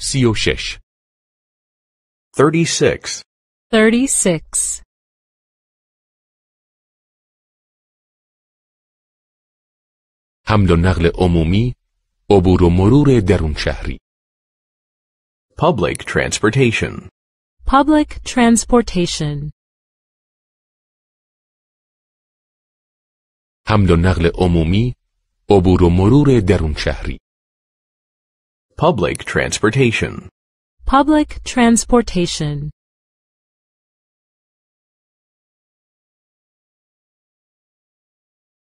سی و شش 36 36 حمل و نقل عمومی عبور و مرور درون شهری Public transportation. Public transportation. حمل و نقل عمومی عبور و مرور درون شهری Public transportation. Public transportation.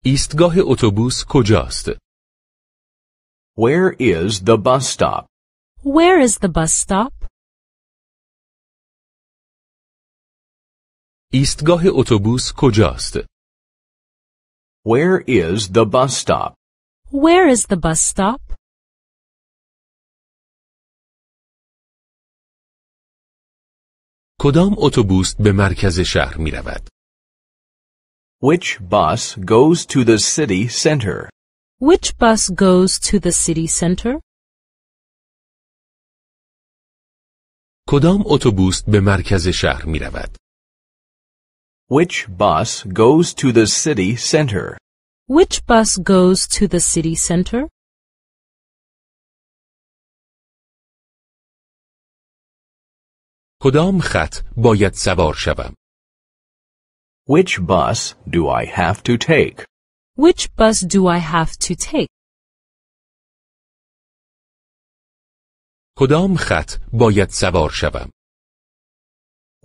ایستگاه اتوبوس کجاست؟ Where is the bus stop? Where is the bus stop? ایستگاه اتوبوس کجاست؟ Where is the bus stop? Where is the bus stop? کدام اتوبوس به مرکز شهر می رود؟ Which bus goes to the city center? Which bus goes to the city center? کدام اتوبوس به مرکز شهر می رود؟ Which bus goes to the city center? Which bus goes to the city center? کدام خط باید سوار شوم؟ Which bus do I have to take? Which bus do I have to take? کدام خط باید سوار شوم؟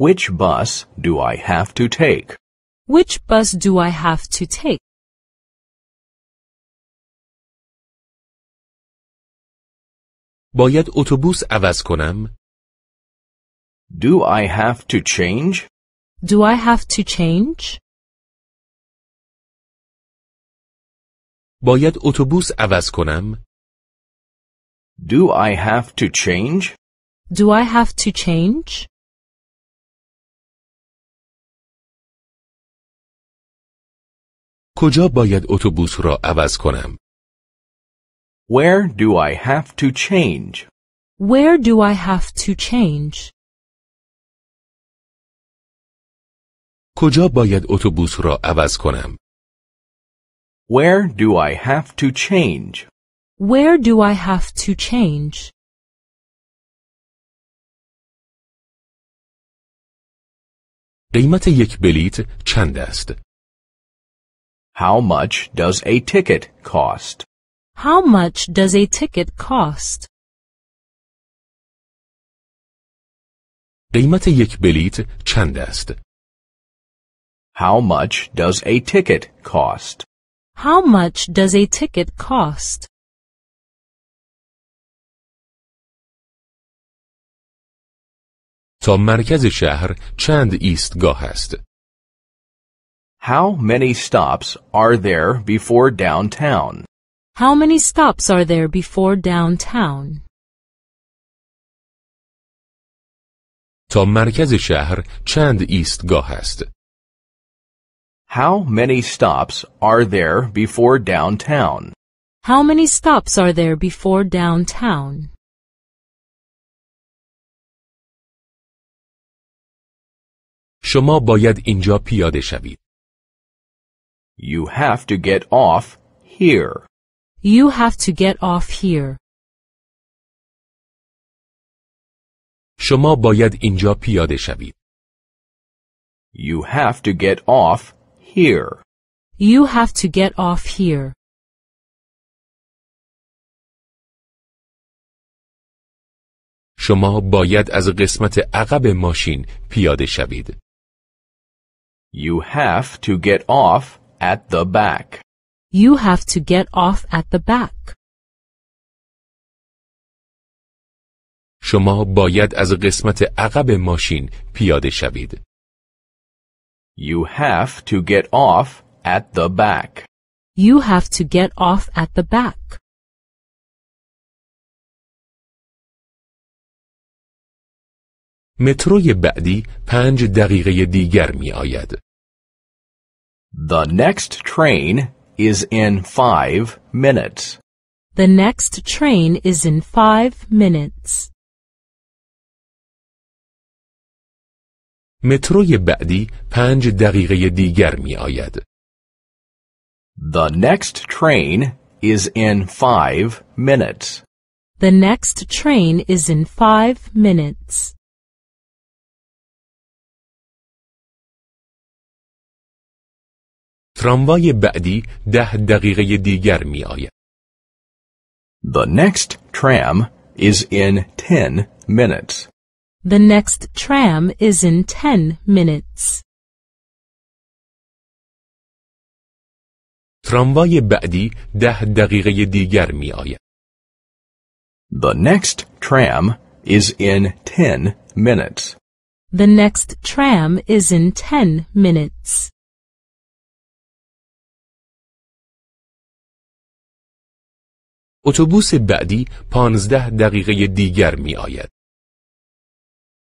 Which bus do I have to take? Which bus do I have to take? باید اتوبوس عوض کنم؟ Do I have to change? Do I have to change? باید اتوبوس عوض کنم؟ Do I have to change? Do I have to change? کجا باید اتوبوس را عوض کنم؟ Where do I have to change? Where do I have to change? کجا باید اتوبوس را عوض کنم؟ Where do I have to change? Where do I have to change? قیمت یک بلیت چند است؟ How much does a ticket cost? How much does a ticket cost? قیمت یک بلیت چند است؟ How much does a ticket cost? How much does a ticket cost? تا مرکز شهر چند ایستگاه است؟ How many stops are there before downtown? How many stops are there before downtown? تا مرکز شهر چند ایستگاه است؟ how many stops are there before downtown? How many stops are there before downtown? شما باید اینجا پیاده شوید. You have to get off here. You have to get off here. شما باید اینجا پیاده شوید. You have to get off here. You have to get off here. شما باید از قسمت عقب ماشین پیاده شوید. You have to get off at the back. You have to get off at the back. شما باید از قسمت عقب ماشین پیاده شوید. You have to get off at the back. You have to get off at the back. متروی بعدی پنج دقیقه دیگر می آید. The next train is in five minutes. The next train is in five minutes. متروی بعدی پنج دقیقه دیگر می آید. The next train is in five minutes. The next train is in five minutes. بعدی ده دقیقه دیگر می آید. The next tram is in ten minutes. The next tram is in 10 minutes. تراموای بعدی ده دقیقه دیگر می آید. The next tram is in 10 minutes. The next tram is in 10 minutes. اتوبوس بعدی پانزده دقیقه دیگر می آید.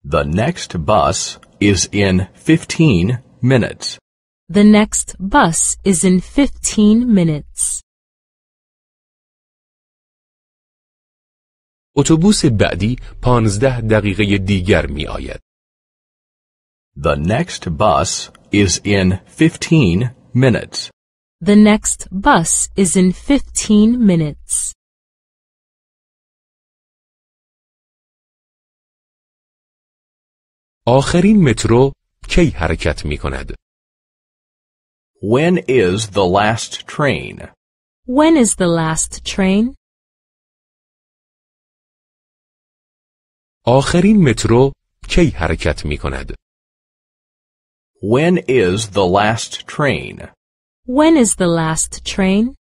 The next bus is in 15 minutes. The next bus is in 15 minutes. اتوبوس بعدی 15 دقیقه دیگر می آید. The next bus is in 15 minutes. The next bus is in 15 minutes. آخرین مترو کی حرکت می کند؟ When is the last train? When is the last train? آخرین مترو کی حرکت می کند؟ When is the last train? When is the last train?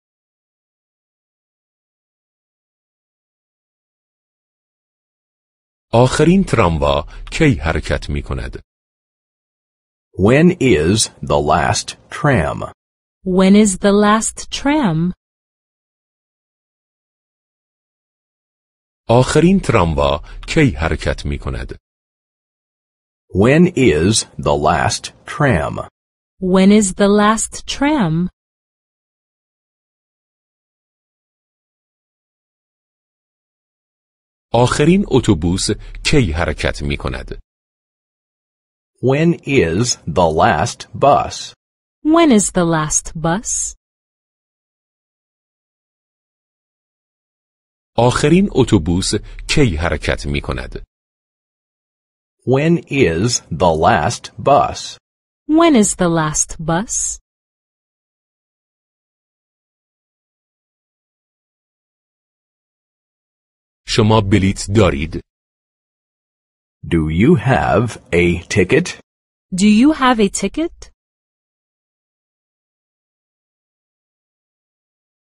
آخرین تراموا کی حرکت می کند؟ When is the last tram? When is the last tram? آخرین تراموا کی حرکت می کند؟ When is the last tram? When is the last tram? آخرین اتوبوس کی حرکت می کند؟ When is the last bus? When is the last bus? آخرین اتوبوس کی حرکت می کند؟ When is the last bus? When is the last bus? شما بلیت دارید؟ Do you have a ticket? Do you have a ticket?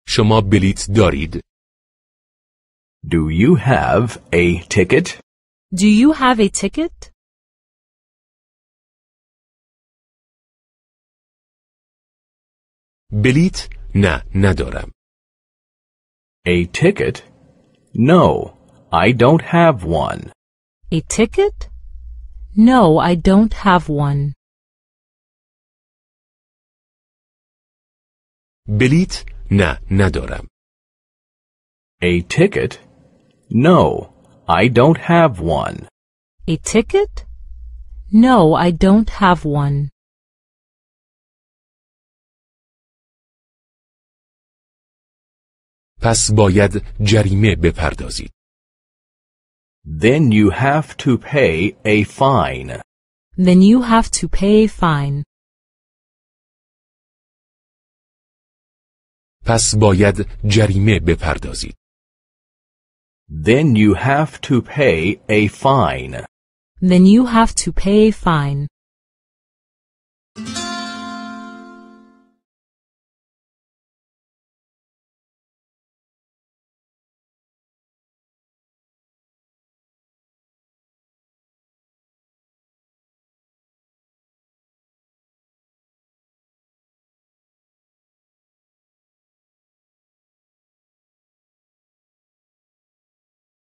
شما بلیت دارید؟ Do you have a ticket? Do you have a ticket? بلیت نه ندارم. A ticket no, I don't have one. A ticket? No, I don't have one. بلیت نه ندارم. A ticket? No, I don't have one. A ticket? No, I don't have one. پس باید جریمه بپردازید. Then you have to pay a fine. Then you have to pay a fine. پس باید جریمه بپردازید. Then you have to pay a fine. Then you have to pay a fine.